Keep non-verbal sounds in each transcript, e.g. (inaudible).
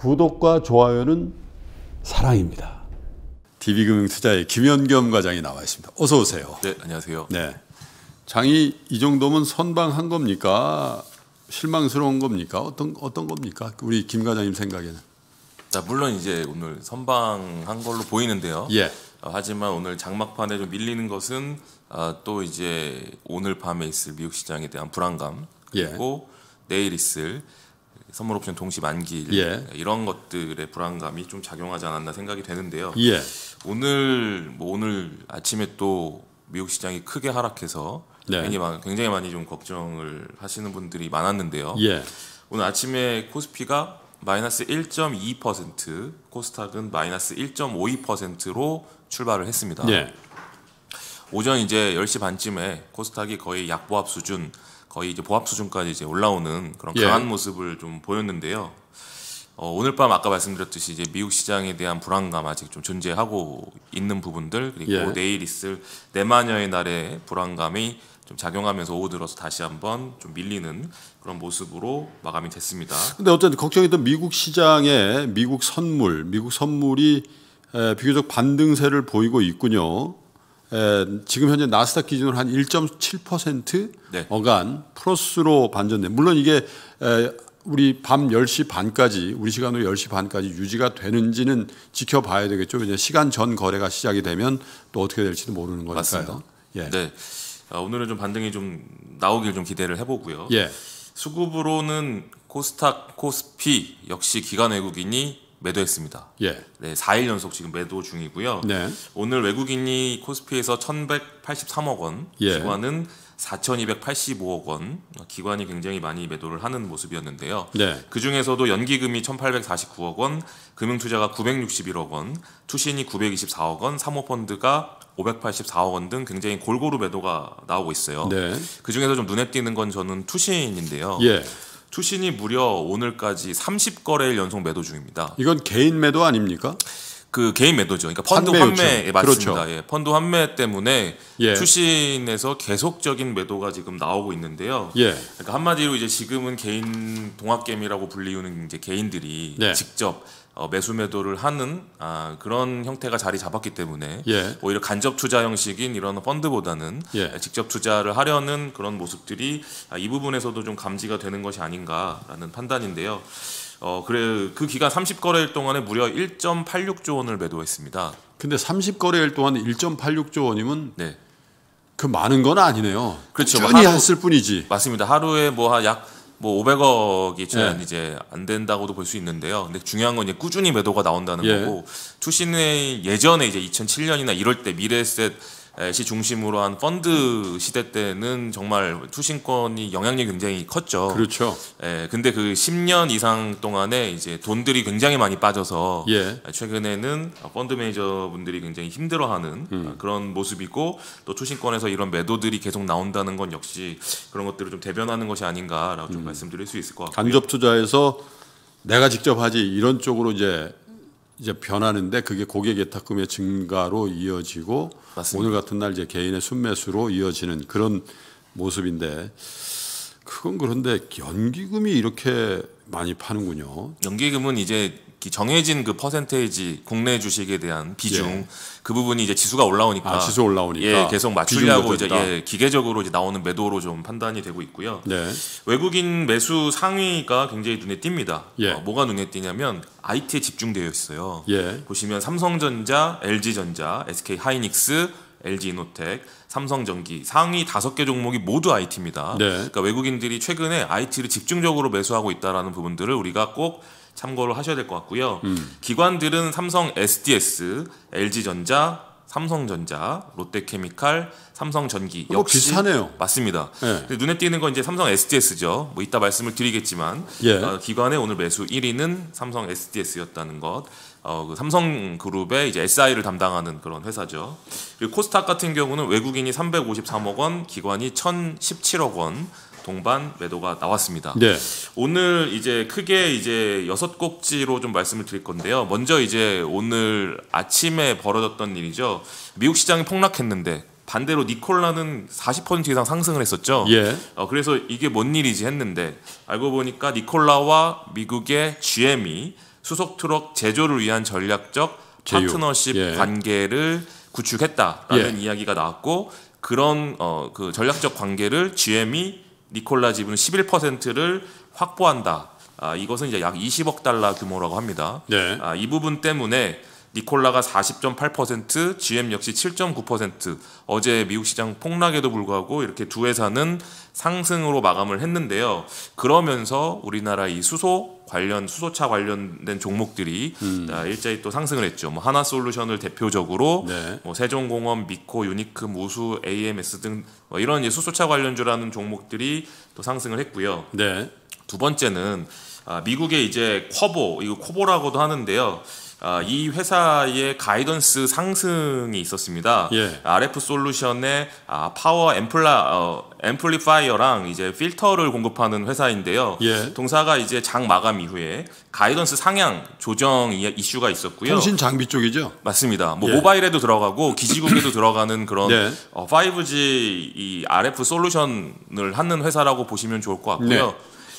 구독과 좋아요는 사랑입니다. DB금융투자의 김현겸 과장이 나와 있습니다. 어서 오세요. 네, 안녕하세요. 네. 장이 이 정도면 선방한 겁니까? 실망스러운 겁니까? 어떤 어떤 겁니까? 우리 김 과장님 생각에는. 자, 물론 이제 오늘 선방한 걸로 보이는데요. 예. 어, 하지만 오늘 장막판에 좀 밀리는 것은 어, 또 이제 오늘 밤에 있을 미국 시장에 대한 불안감 예. 그리고 예. 내일 있을 선물 옵션 동시 만기 예. 이런 것들의 불안감이 좀 작용하지 않았나 생각이 되는데요. 예. 오늘 뭐 오늘 아침에 또 미국 시장이 크게 하락해서 네. 굉장히, 많이 좀 걱정을 하시는 분들이 많았는데요. 예. 오늘 아침에 코스피가 마이너스 1.2% 코스닥은 마이너스 1.52%로 출발을 했습니다. 네. 오전 이제 10시 반쯤에 코스닥이 거의 약보합 수준 거의 이제 보합 수준까지 이제 올라오는 그런 예. 강한 예. 모습을 좀 보였는데요. 어, 오늘 밤 아까 말씀드렸듯이 이제 미국 시장에 대한 불안감 아직 좀 존재하고 있는 부분들 그리고 예. 내일 있을 내마녀의 날의 불안감이 좀 작용하면서 오후 들어서 다시 한번 좀 밀리는 그런 모습으로 마감이 됐습니다. 근데 어쨌든 걱정했던 미국 시장의 미국 선물, 미국 선물이 비교적 반등세를 보이고 있군요. 에, 지금 현재 나스닥 기준으로 한 1.7% 네. 어간 플러스로 반전된 물론 이게 에, 우리 밤 10시 반까지 우리 시간으로 10시 반까지 유지가 되는지는 지켜봐야 되겠죠. 왜냐 시간 전 거래가 시작이 되면 또 어떻게 될지도 모르는 거니까요. 예. 네. 어, 오늘은 좀 반등이 좀 나오길 좀 기대를 해보고요. 예. 수급으로는 코스닥, 코스피 역시 기관 외국인이 매도했습니다. 예. 네, 4일 연속 지금 매도 중이고요. 네. 오늘 외국인이 코스피에서 1,183억 원, 예. 기관은 4,285억 원, 기관이 굉장히 많이 매도를 하는 모습이었는데요. 네. 그 중에서도 연기금이 1,849억 원, 금융투자가 961억 원, 투신이 924억 원, 사모펀드가 584억 원 등 굉장히 골고루 매도가 나오고 있어요. 네. 그 중에서 좀 눈에 띄는 건 저는 투신인데요. 예. 투신이 무려 오늘까지 30거래일 연속 매도 중입니다. 이건 개인 매도 아닙니까? 그 개인 매도죠. 그러니까 펀드 판매 환매 예, 맞습니다. 그렇죠. 예, 펀드 환매 때문에 예. 출신에서 계속적인 매도가 지금 나오고 있는데요. 예. 그러니까 한마디로 이제 지금은 개인 동학개미라고 불리우는 이제 개인들이 예. 직접 어, 매수 매도를 하는 아, 그런 형태가 자리 잡았기 때문에 예. 오히려 간접 투자 형식인 이런 펀드보다는 예. 직접 투자를 하려는 그런 모습들이 아, 이 부분에서도 좀 감지가 되는 것이 아닌가라는 판단인데요. 어 그래 그 기간 30거래일 동안에 무려 1.86조 원을 매도했습니다. 근데 30거래일 동안 1.86조 원이면 네. 그 많은 건 아니네요. 그렇죠. 많준 뭐 했을 뿐이지. 맞습니다. 하루에 뭐 약뭐 뭐 500억이 최한 네. 이제 안 된다고도 볼 수 있는데요. 근데 중요한 건 이제 꾸준히 매도가 나온다는 예. 거고 투신의 예전에 이제 2007년이나 이럴 때 미래셋 시 중심으로 한 펀드 시대 때는 정말 투신권이 영향력이 굉장히 컸죠. 그렇죠. 예, 근데 그 10년 이상 동안에 이제 돈들이 굉장히 많이 빠져서 예. 최근에는 펀드 매니저분들이 굉장히 힘들어하는 음. 그런 모습이고 또 투신권에서 이런 매도들이 계속 나온다는 건 역시 그런 것들을 좀 대변하는 것이 아닌가라고 음. 말씀드릴 수 있을 것 같고요. 간접 투자에서 내가 직접 하지 이런 쪽으로 이제 이제 변하는데 그게 고객 예탁금의 증가로 이어지고 맞습니다. 오늘 같은 날 이제 개인의 순매수로 이어지는 그런 모습인데 그건 그런데 연기금이 이렇게 많이 파는군요. 연기금은 이제 정해진 그 퍼센테이지 국내 주식에 대한 비중 예. 그 부분이 이제 지수가 올라오니까 아, 지수 올라오니까 예, 계속 맞추려고 이제 예, 기계적으로 이제 나오는 매도로 좀 판단이 되고 있고요. 네. 외국인 매수 상위가 굉장히 눈에 띕니다. 예. 어, 뭐가 눈에 띄냐면 IT에 집중되어 있어요. 예. 보시면 삼성전자, LG전자, SK하이닉스, LG이노텍 삼성전기 상위 다섯 개 종목이 모두 IT입니다. 네. 그러니까 외국인들이 최근에 IT를 집중적으로 매수하고 있다라는 부분들을 우리가 꼭 참고를 하셔야 될 것 같고요. 음. 기관들은 삼성 SDS, LG전자, 삼성전자, 롯데케미칼, 삼성전기 역시 비슷하네요. 맞습니다. 네. 눈에 띄는 건 이제 삼성 SDS죠. 뭐 이따 말씀을 드리겠지만 예. 어, 기관의 오늘 매수 1위는 삼성 SDS였다는 것. 어, 그 삼성그룹의 이제 SI를 담당하는 그런 회사죠. 그리고 코스닥 같은 경우는 외국인이 353억 원, 기관이 1,017억 원 동반 매도가 나왔습니다. 네. 오늘 이제 크게 이제 여섯 꼭지로 좀 말씀을 드릴 건데요. 먼저 이제 오늘 아침에 벌어졌던 일이죠. 미국 시장이 폭락했는데 반대로 니콜라는 40% 이상 상승을 했었죠. 예. 어, 그래서 이게 뭔 일이지 했는데 알고 보니까 니콜라와 미국의 GM이 수소 트럭 제조를 위한 전략적 제휴. 파트너십 예. 관계를 구축했다라는 예. 이야기가 나왔고 그런 어, 그 전략적 관계를 GM이 니콜라 지분 11%를 확보한다. 아, 이것은 이제 약 20억 달러 규모라고 합니다. 예. 아, 이 부분 때문에 니콜라가 40.8%, GM 역시 7.9%. 어제 미국 시장 폭락에도 불구하고 이렇게 두 회사는 상승으로 마감을 했는데요. 그러면서 우리나라 이 수소 관련 수소차 관련된 종목들이 음. 일제히 또 상승을 했죠. 뭐 하나솔루션을 대표적으로 네. 뭐 세종공업, 미코, 유니크, 무수, AMS 등뭐 이런 수소차 관련주라는 종목들이 또 상승을 했고요. 네. 두 번째는 아, 미국의 이제 커보 이거 코보라고도 하는데요. 아, 이 회사의 가이던스 상승이 있었습니다. 예. RF 솔루션의 아, 파워 앰플라 어, 앰플리파이어랑 이제 필터를 공급하는 회사인데요. 예. 동사가 이제 장 마감 이후에 가이던스 상향 조정 이슈가 있었고요. 통신 장비 쪽이죠? 맞습니다. 뭐 예. 모바일에도 들어가고 기지국에도 (clears throat) 들어가는 그런 네. 어, 5G 이 RF 솔루션을 하는 회사라고 보시면 좋을 것 같고요. 네.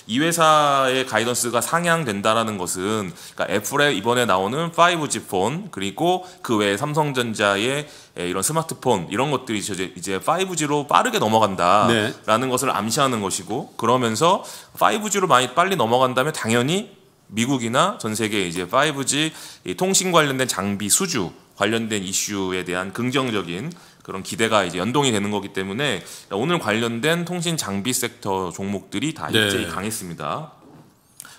이 회사의 가이던스가 상향된다라는 것은 그러니까 애플에 이번에 나오는 5G 폰 그리고 그 외에 삼성전자의 이런 스마트폰 이런 것들이 이제 5G로 빠르게 넘어간다라는 네. 것을 암시하는 것이고 그러면서 5G로 많이 빨리 넘어간다면 당연히 미국이나 전 세계 이제 5G 통신 관련된 장비 수주 관련된 이슈에 대한 긍정적인 그런 기대가 이제 연동이 되는 거기 때문에 오늘 관련된 통신 장비 섹터 종목들이 다 네. 일제히 강했습니다.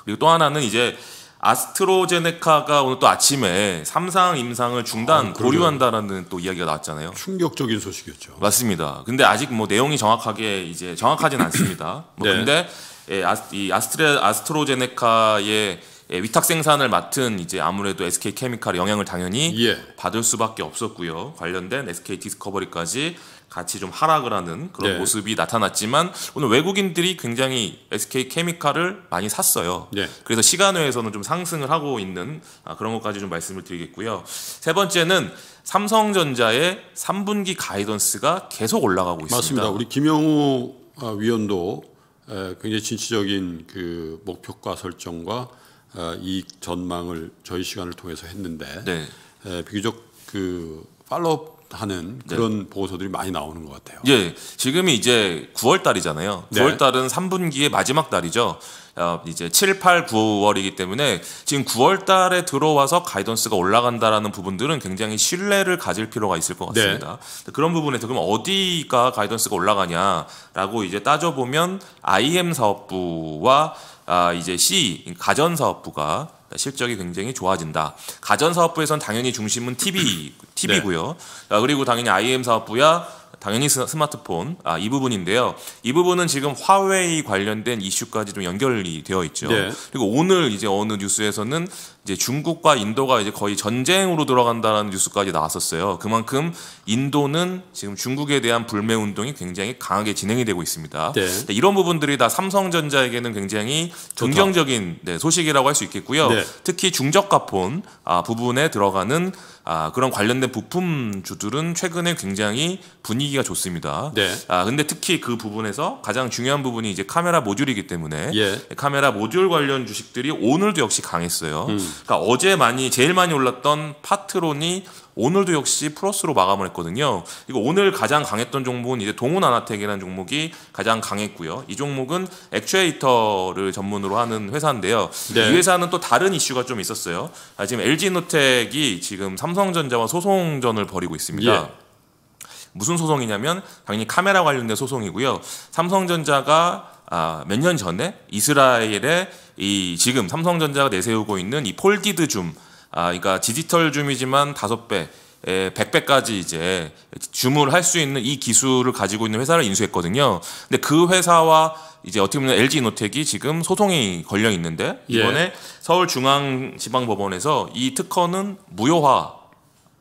그리고 또 하나는 이제 아스트로제네카가 오늘 또 아침에 삼상 임상을 중단 아, 보류한다라는 또 이야기가 나왔잖아요. 충격적인 소식이었죠. 맞습니다. 근데 아직 뭐 내용이 정확하게 이제 정확하진 않습니다. 뭐 네. 근데 예, 아스, 이 아스트레, 아스트로제네카의 예, 위탁 생산을 맡은 이제 아무래도 SK 케미칼 영향을 당연히 예. 받을 수밖에 없었고요. 관련된 SK 디스커버리까지 같이 좀 하락을 하는 그런 네. 모습이 나타났지만 오늘 외국인들이 굉장히 SK 케미칼을 많이 샀어요. 네. 그래서 시간외에서는 좀 상승을 하고 있는 아, 그런 것까지 좀 말씀을 드리겠고요. 세 번째는 삼성전자의 3분기 가이던스가 계속 올라가고 있습니다. 맞습니다. 우리 김영우 아, 위원도 굉장히 진취적인 그 목표가 설정과 어, 이 전망을 저희 시간을 통해서 했는데 네. 비교적 그 팔로업 하는 네. 그런 네. 보고서들이 많이 나오는 것 같아요. 예, 지금이 이제 9월 달이잖아요. 9월 달은 3분기의 마지막 달이죠. 어, 이제 7, 8, 9월이기 때문에 지금 9월 달에 들어와서 가이던스가 올라간다라는 부분들은 굉장히 신뢰를 가질 필요가 있을 것 같습니다. 네. 그런 부분에서 그럼 어디가 가이던스가 올라가냐라고 이제 따져보면 IM 사업부와 아, 이제 C 가전사업부가 실적이 굉장히 좋아진다. 가전사업부에선 당연히 중심은 TV TV고요. 네. 아, 그리고 당연히 IM 사업부야 당연히 스마트폰 아, 이 부분인데요. 이 부분은 지금 화웨이 관련된 이슈까지 좀 연결이 되어 있죠. 네. 그리고 오늘 이제 어느 뉴스에서는 이제 중국과 인도가 이제 거의 전쟁으로 들어간다는 뉴스까지 나왔었어요. 그만큼 인도는 지금 중국에 대한 불매 운동이 굉장히 강하게 진행이 되고 있습니다. 네. 네, 이런 부분들이 다 삼성전자에게는 굉장히 긍정적인 네, 소식이라고 할 수 있겠고요. 네. 특히 중저가폰 아, 부분에 들어가는 아, 그런 관련된 부품주들은 최근에 굉장히 분위기가 좋습니다. 네. 아, 근데 특히 그 부분에서 가장 중요한 부분이 이제 카메라 모듈이기 때문에 예. 카메라 모듈 관련 주식들이 오늘도 역시 강했어요. 음. 그러니까 어제 많이 제일 많이 올랐던 파트론이 오늘도 역시 플러스로 마감을 했거든요. 이거 오늘 가장 강했던 종목은 이제 동훈 아나텍이라는 종목이 가장 강했고요. 이 종목은 액추에이터를 전문으로 하는 회사인데요. 네. 이 회사는 또 다른 이슈가 좀 있었어요. 아, 지금 LG노텍이 지금 삼성전자와 소송전을 벌이고 있습니다. 예. 무슨 소송이냐면 당연히 카메라 관련된 소송이고요. 삼성전자가 아, 몇 년 전에 이스라엘의 이 지금 삼성전자가 내세우고 있는 이 폴디드 줌, 아, 그러니까 디지털 줌이지만 다섯 배, 백배까지 이제 줌을 할 수 있는 이 기술을 가지고 있는 회사를 인수했거든요. 근데 그 회사와 이제 어떻게 보면 LG 노텍이 지금 소송이 걸려 있는데 이번에 예. 서울중앙지방법원에서 이 특허는 무효화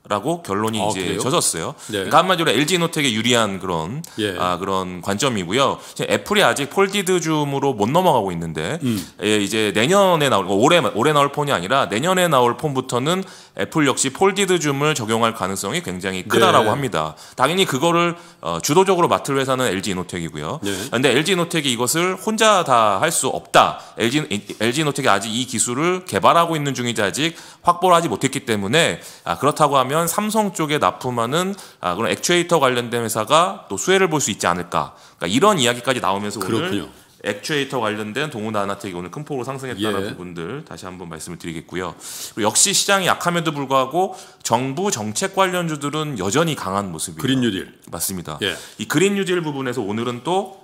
라고 결론이 아, 이제 그래요? 젖었어요. 네. 그러니까 한마디로 LG 노텍에 유리한 그런 예. 아, 그런 관점이고요. 애플이 아직 폴디드 줌으로 못 넘어가고 있는데 음. 예, 이제 내년에 나올 그러니까 올해 올해 나올 폰이 아니라 내년에 나올 폰부터는 애플 역시 폴디드 줌을 적용할 가능성이 굉장히 네. 크다라고 네. 합니다. 당연히 그거를 어, 주도적으로 맡을 회사는 LG 노텍이고요. 네. 그런데 네. LG 노텍이 이것을 혼자 다 할 수 없다. LG LG 노텍이 아직 이 기술을 개발하고 있는 중이자 아직 확보를 하지 못했기 때문에 아, 그렇다고 하면 하면 삼성 쪽에 납품하는 아, 그런 액추에이터 관련된 회사가 또 수혜를 볼 수 있지 않을까. 그러니까 이런 이야기까지 나오면서 그렇군요. 오늘 액추에이터 관련된 동우나 나텍이 오늘 큰 폭으로 상승했다는 예. 부분들 다시 한번 말씀을 드리겠고요. 역시 시장이 약함에도 불구하고 정부 정책 관련주들은 여전히 강한 모습이에요. 그린 뉴딜. 맞습니다. 예. 이 그린 뉴딜 부분에서 오늘은 또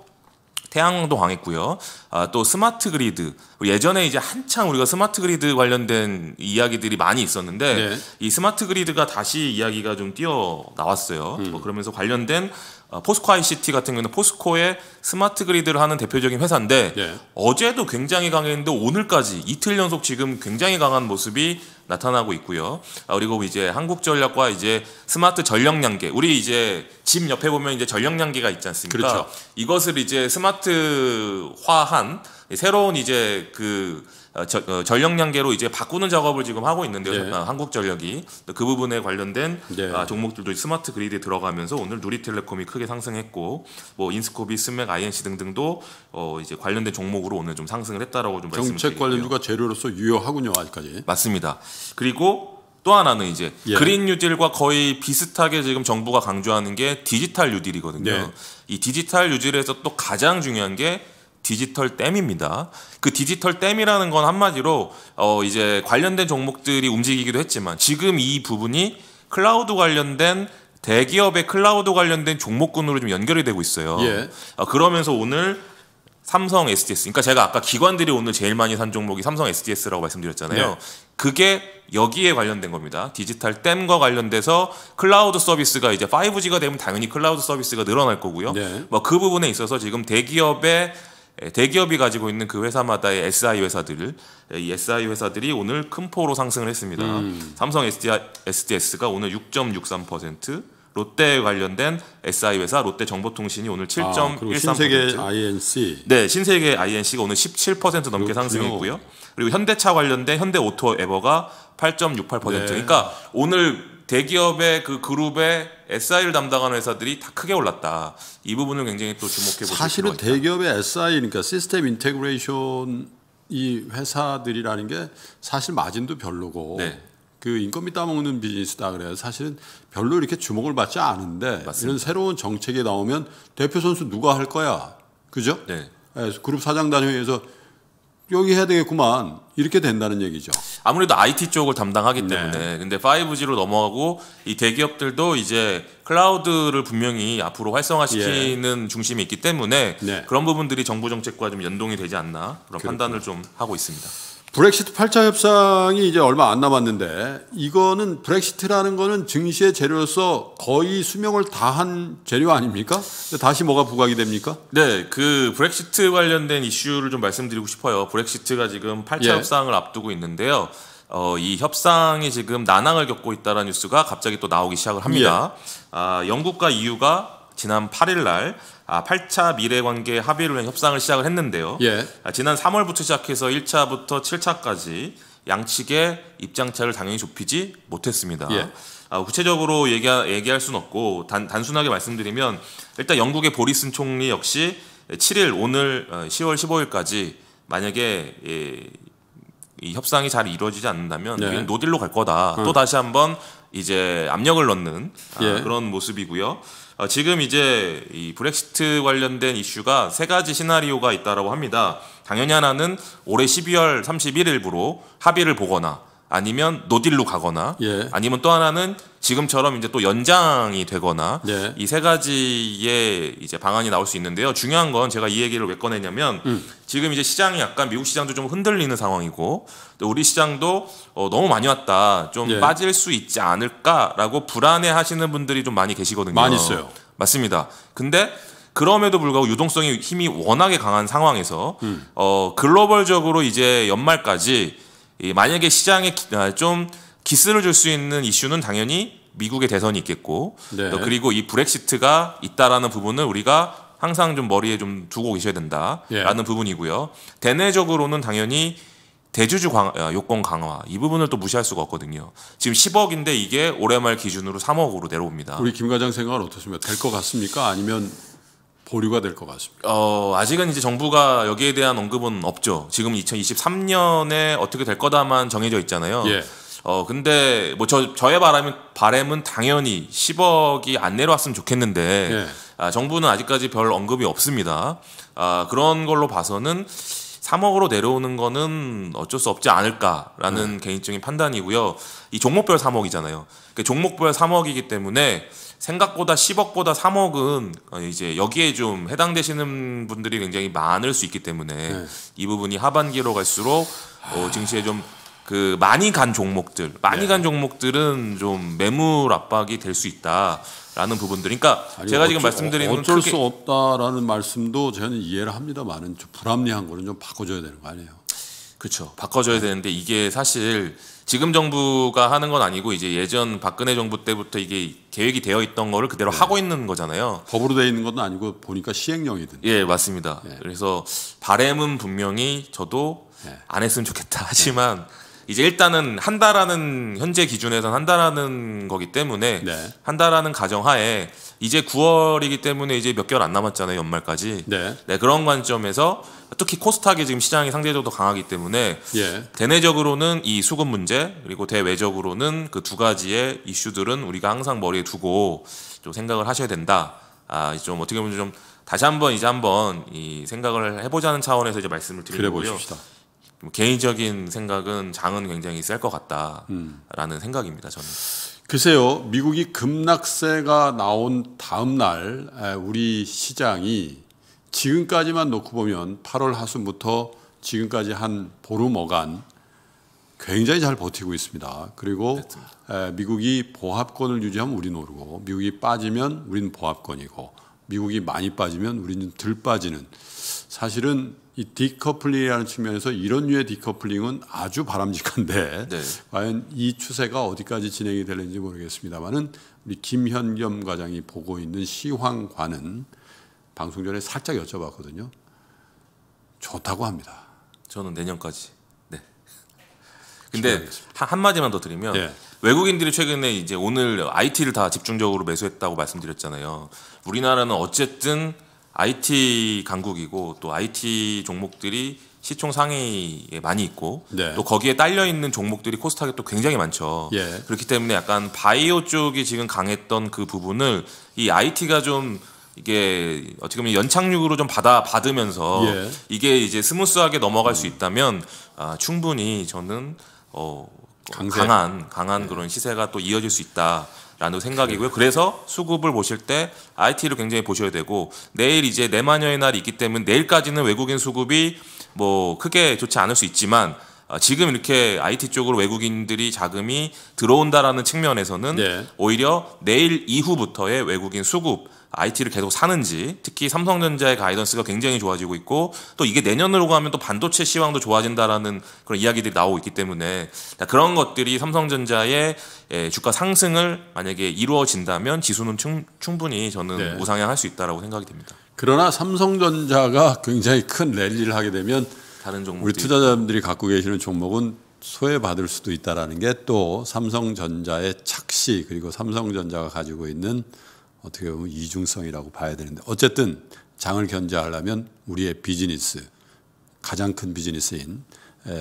태양광도 강했고요. 아, 또 스마트 그리드 예전에 이제 한창 우리가 스마트 그리드 관련된 이야기들이 많이 있었는데 네. 이 스마트 그리드가 다시 이야기가 좀 뛰어 나왔어요. 음. 뭐 그러면서 관련된 어, 포스코 ICT 같은 경우는 포스코의 스마트 그리드를 하는 대표적인 회사인데 네. 어제도 굉장히 강했는데 오늘까지 이틀 연속 지금 굉장히 강한 모습이 나타나고 있고요. 아, 그리고 이제 한국 전략과 이제 스마트 전력 연계. 우리 이제 집 옆에 보면 이제 전력 연계가 있지 않습니까? 그렇죠. 이것을 이제 스마트화한 새로운 이제 그 어, 저, 어, 전력 량계로 이제 바꾸는 작업을 지금 하고 있는데요. 네. 아, 한국전력이 그 부분에 관련된 네. 아, 종목들도 스마트 그리드에 들어가면서 오늘 누리텔레콤이 크게 상승했고 뭐 인스코비, 스맥, INC 등등도 어 이제 관련된 종목으로 오늘 좀 상승을 했다라고 좀 정책 관련주가 재료로서 유효하군요 아직까지. 맞습니다. 그리고 또 하나는 이제 예. 그린 뉴딜과 거의 비슷하게 지금 정부가 강조하는 게 디지털 뉴딜이거든요. 네. 이 디지털 뉴딜에서 또 가장 중요한 게 디지털 댐입니다. 그 디지털 댐이라는 건 한마디로 어 이제 관련된 종목들이 움직이기도 했지만 지금 이 부분이 클라우드 관련된 대기업의 클라우드 관련된 종목군으로 좀 연결이 되고 있어요. 예. 어 그러면서 오늘 삼성 SDS. 그러니까 제가 아까 기관들이 오늘 제일 많이 산 종목이 삼성 SDS라고 말씀드렸잖아요. 네. 그게 여기에 관련된 겁니다. 디지털 댐과 관련돼서 클라우드 서비스가 이제 5G가 되면 당연히 클라우드 서비스가 늘어날 거고요. 네. 뭐그 부분에 있어서 지금 대기업의 예, 대기업이 가지고 있는 그 회사마다의 SI 회사들, 예, 이 SI 회사들이 오늘 큰포로 상승을 했습니다. 음. 삼성 SDS가 오늘 6.63%, 롯데 관련된 SI 회사 롯데 정보통신이 오늘 7.13%. 아, 신세계 INC. 네, 신세계 INC가 오늘 17% 넘게 상승했고요. 그리고 현대차 관련된 현대 오토 에버가 8.68%. 네. 그러니까 오늘 대기업의 그 그룹의 SI를 담당하는 회사들이 다 크게 올랐다. 이 부분을 굉장히 또 주목해 보시죠. 사실은 대기업의 SI 그러니까 시스템 인테그레이션 이 회사들이라는 게 사실 마진도 별로고 네. 그 인건비 따먹는 비즈니스다 그래요. 사실은 별로 이렇게 주목을 받지 않은데 맞습니다. 이런 새로운 정책이 나오면 대표 선수 누가 할 거야. 그죠? 네. 예, 그룹 사장단위에서 여기 해야 되겠구만 이렇게 된다는 얘기죠. 아무래도 IT 쪽을 담당하기 네. 때문에 네. 근데 5G로 넘어가고 이 대기업들도 이제 클라우드를 분명히 앞으로 활성화시키는 예. 중심이 있기 때문에 네. 그런 부분들이 정부 정책과 좀 연동이 되지 않나 그런 그렇구나. 판단을 좀 하고 있습니다. 브렉시트 8차 협상이 이제 얼마 안 남았는데 이거는 브렉시트라는 거는 증시의 재료로서 거의 수명을 다한 재료 아닙니까? 다시 뭐가 부각이 됩니까? 네, 그 브렉시트 관련된 이슈를 좀 말씀드리고 싶어요. 브렉시트가 지금 8차 예. 협상을 앞두고 있는데요. 어, 이 협상이 지금 난항을 겪고 있다는 뉴스가 갑자기 또 나오기 시작을 합니다. 예. 아, 영국과 EU가 지난 8일 날 8차 아, 미래관계 합의를 위한 협상을 시작을 했는데요. 예. 아, 지난 3월부터 시작해서 1차부터 7차까지 양측의 입장차를 당연히 좁히지 못했습니다. 예. 아, 구체적으로 얘기하, 얘기할 수는 없고 단, 단순하게 말씀드리면 일단 영국의 보리슨 총리 역시 7일 오늘 10월 어, 15일까지 만약에 예, 이 협상이 잘 이루어지지 않는다면 네. 우 노딜로 갈 거다. 음. 또 다시 한번 이제 압력을 넣는 아, 예. 그런 모습이고요. 어, 지금 이제 이 브렉시트 관련된 이슈가 세 가지 시나리오가 있다고 합니다. 당연히 하나는 올해 12월 31일부로 합의를 보거나 아니면 노딜로 가거나 예. 아니면 또 하나는 지금처럼 이제 또 연장이 되거나 예. 네. 이세 가지의 이제 방안이 나올 수 있는데요. 중요한 건 제가 이 얘기를 왜 꺼내냐면 음. 지금 이제 시장이 약간 미국 시장도 좀 흔들리는 상황이고 또 우리 시장도 어, 너무 많이 왔다 좀 예. 빠질 수 있지 않을까라고 불안해하시는 분들이 좀 많이 계시거든요. 많이 있어요. 맞습니다. 근데 그럼에도 불구하고 유동성의 힘이 워낙에 강한 상황에서 음. 어, 글로벌적으로 이제 연말까지 만약에 시장에 아, 좀 기스를 줄 수 있는 이슈는 당연히 미국의 대선이 있겠고 네. 그리고 이 브렉시트가 있다라는 부분을 우리가 항상 좀 머리에 좀 두고 계셔야 예. 된다라는 예. 부분이고요. 대내적으로는 당연히 대주주 강화, 아, 요건 강화 이 부분을 또 무시할 수가 없거든요. 지금 10억인데 이게 올해 말 기준으로 3억으로 내려옵니다. 우리 김 과장 생각은 어떠십니까? 될 것 같습니까? 아니면 보류가 될 것 같습니다. 어, 아직은 이제 정부가 여기에 대한 언급은 없죠. 지금 2023년에 어떻게 될 거다만 정해져 있잖아요. 예. 어 근데 뭐 저 저의 바람은 바램은 당연히 10억이 안 내려왔으면 좋겠는데 예. 아, 정부는 아직까지 별 언급이 없습니다. 아 그런 걸로 봐서는 3억으로 내려오는 거는 어쩔 수 없지 않을까라는 음. 개인적인 판단이고요. 이 종목별 3억이잖아요. 그 그러니까 종목별 3억이기 때문에 생각보다 10억보다 3억은 이제 여기에 좀 해당되시는 분들이 굉장히 많을 수 있기 때문에 네. 이 부분이 하반기로 갈수록 어, 증시에 좀 그 많이 간 종목들, 많이 네. 간 종목들은 좀 매물 압박이 될 수 있다라는 부분들. 그러니까 아니, 제가 어쩌, 지금 말씀드리는 어쩔 수 없다라는 말씀도 저는 이해를 합니다만은 좀 불합리한 거는 좀 바꿔줘야 되는 거 아니에요? 그렇죠. 바꿔줘야 되는데 이게 사실 지금 정부가 하는 건 아니고 이제 예전 박근혜 정부 때부터 이게 계획이 되어 있던 거를 그대로 네. 하고 있는 거잖아요. 법으로 되어 있는 것도 아니고 보니까 시행령이든. 예, 맞습니다. 네. 그래서 바램은 분명히 저도 네. 안 했으면 좋겠다. (laughs) 하지만 네. 이제 일단은 한 달하는 현재 기준에선 한 달하는 거기 때문에 네. 한 달하는 가정하에 이제 9월이기 때문에 이제 몇 개월 안 남았잖아요 연말까지. 네. 네 그런 관점에서 특히 코스닥이 지금 시장이 상대적으로 강하기 때문에 예. 대내적으로는 이 수급 문제 그리고 대외적으로는 그 두 가지의 이슈들은 우리가 항상 머리에 두고 좀 생각을 하셔야 된다. 아좀 어떻게 보면 좀 다시 한번 이제 한번 이 생각을 해보자는 차원에서 이제 말씀을 드리고요. 그래 보십시다. 뭐 개인적인 생각은 장은 굉장히 셀 것 같다라는 음. 생각입니다. 저는. 글쎄요, 미국이 급락세가 나온 다음 날 우리 시장이 지금까지만 놓고 보면 8월 하순부터 지금까지 한 보름어간 굉장히 잘 버티고 있습니다. 그리고 됐습니다. 미국이 보합권을 유지하면 우리 오르고 미국이 빠지면 우리는 보합권이고 미국이 많이 빠지면 우리는 덜 빠지는 사실은 이 디커플링이라는 측면에서 이런 류의 디커플링은 아주 바람직한데 네. 과연 이 추세가 어디까지 진행이 될는지 모르겠습니다만은 우리 김현겸 과장이 보고 있는 시황과는 방송 전에 살짝 여쭤봤거든요. 좋다고 합니다. 저는 내년까지. 네. 근데 한 마디만 더 드리면 네. 외국인들이 최근에 이제 오늘 IT를 다 집중적으로 매수했다고 말씀드렸잖아요. 우리나라는 어쨌든 IT 강국이고 또 IT 종목들이 시총 상위에 많이 있고 네. 또 거기에 딸려 있는 종목들이 코스닥에 또 굉장히 많죠. 예. 그렇기 때문에 약간 바이오 쪽이 지금 강했던 그 부분을 이 IT가 좀 이게 어떻게 보면 연착륙으로 좀 받아 받으면서 예. 이게 이제 스무스하게 넘어갈 음. 수 있다면 아, 충분히 저는 어강한 강한 네. 그런 시세가 또 이어질 수 있다. 라는 생각이고요. 그래서 수급을 보실 때 IT를 굉장히 보셔야 되고 내일 이제 내마녀의 날이 있기 때문에 내일까지는 외국인 수급이 뭐 크게 좋지 않을 수 있지만 어, 지금 이렇게 IT 쪽으로 외국인들이 자금이 들어온다라는 측면에서는 네. 오히려 내일 이후부터의 외국인 수급 IT를 계속 사는지 특히 삼성전자의 가이던스가 굉장히 좋아지고 있고 또 이게 내년으로 가면 또 반도체 시황도 좋아진다라는 그런 이야기들이 나오고 있기 때문에 그런 것들이 삼성전자의 예, 주가 상승을 만약에 이루어진다면 지수는 충, 분히 저는 네. 우상향할 수 있다라고 생각이 됩니다. 그러나 삼성전자가 굉장히 큰 랠리를 하게 되면 다른 종목 우리 투자자분들이 갖고 계시는 종목은 소외받을 수도 있다라는 게 또 삼성전자의 착시 그리고 삼성전자가 가지고 있는 어떻게 보면 이중성이라고 봐야 되는데 어쨌든 장을 견제하려면 우리의 비즈니스 가장 큰 비즈니스인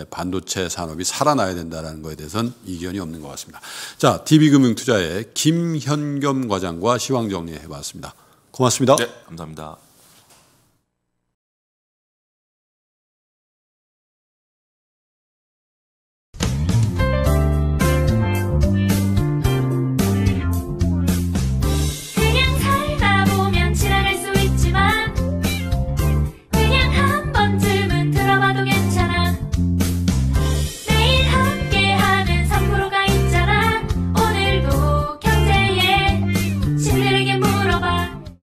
반도체 산업이 살아나야 된다는 것에 대해서는 이견이 없는 것 같습니다. 자, DB금융투자의 김현겸 과장과 시황 정리해봤습니다. 고맙습니다. 네, 감사합니다.